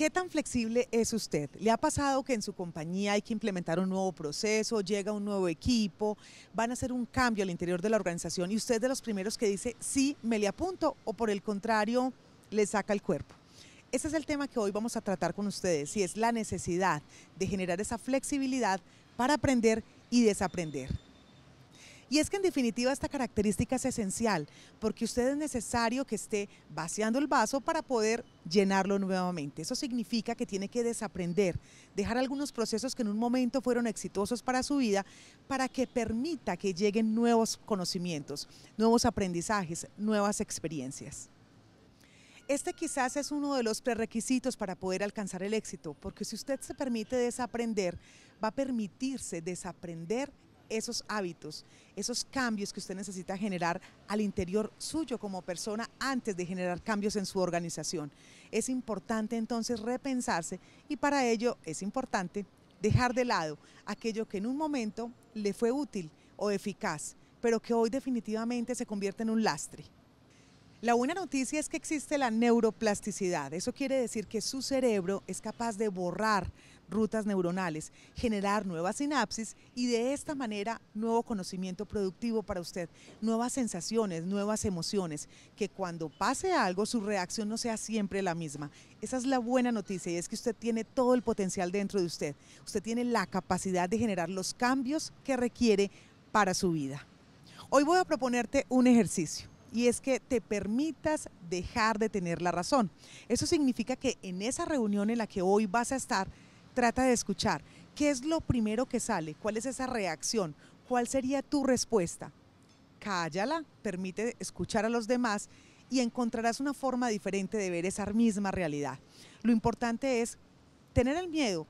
¿Qué tan flexible es usted? ¿Le ha pasado que en su compañía hay que implementar un nuevo proceso, llega un nuevo equipo, van a hacer un cambio al interior de la organización y usted es de los primeros que dice, sí, me le apunto o por el contrario, le saca el cuerpo? Ese es el tema que hoy vamos a tratar con ustedes y es la necesidad de generar esa flexibilidad para aprender y desaprender. Y es que en definitiva esta característica es esencial, porque usted es necesario que esté vaciando el vaso para poder llenarlo nuevamente. Eso significa que tiene que desaprender, dejar algunos procesos que en un momento fueron exitosos para su vida, para que permita que lleguen nuevos conocimientos, nuevos aprendizajes, nuevas experiencias. Este quizás es uno de los prerequisitos para poder alcanzar el éxito, porque si usted se permite desaprender, va a permitirse desaprender esos hábitos, esos cambios que usted necesita generar al interior suyo como persona antes de generar cambios en su organización. Es importante entonces repensarse y para ello es importante dejar de lado aquello que en un momento le fue útil o eficaz, pero que hoy definitivamente se convierte en un lastre. La buena noticia es que existe la neuroplasticidad. Eso quiere decir que su cerebro es capaz de borrar rutas neuronales, generar nuevas sinapsis y de esta manera nuevo conocimiento productivo para usted, nuevas sensaciones, nuevas emociones, que cuando pase algo su reacción no sea siempre la misma. Esa es la buena noticia y es que usted tiene todo el potencial dentro de usted. Usted tiene la capacidad de generar los cambios que requiere para su vida. Hoy voy a proponerte un ejercicio y es que te permitas dejar de tener la razón. Eso significa que en esa reunión en la que hoy vas a estar, trata de escuchar. ¿Qué es lo primero que sale? ¿Cuál es esa reacción? ¿Cuál sería tu respuesta? Cállala, permite escuchar a los demás y encontrarás una forma diferente de ver esa misma realidad. Lo importante es tener el miedo,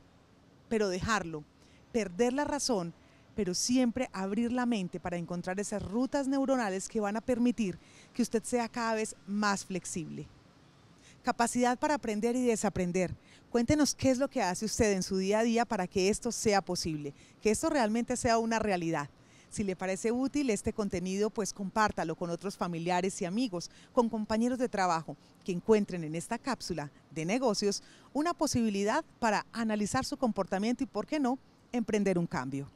pero dejarlo, perder la razón, pero siempre abrir la mente para encontrar esas rutas neuronales que van a permitir que usted sea cada vez más flexible capacidad para aprender y desaprender. Cuéntenos qué es lo que hace usted en su día a día para que esto sea posible, que esto realmente sea una realidad. Si le parece útil este contenido, pues compártalo con otros familiares y amigos, con compañeros de trabajo, que encuentren en esta cápsula de negocios una posibilidad para analizar su comportamiento y, por qué no, emprender un cambio.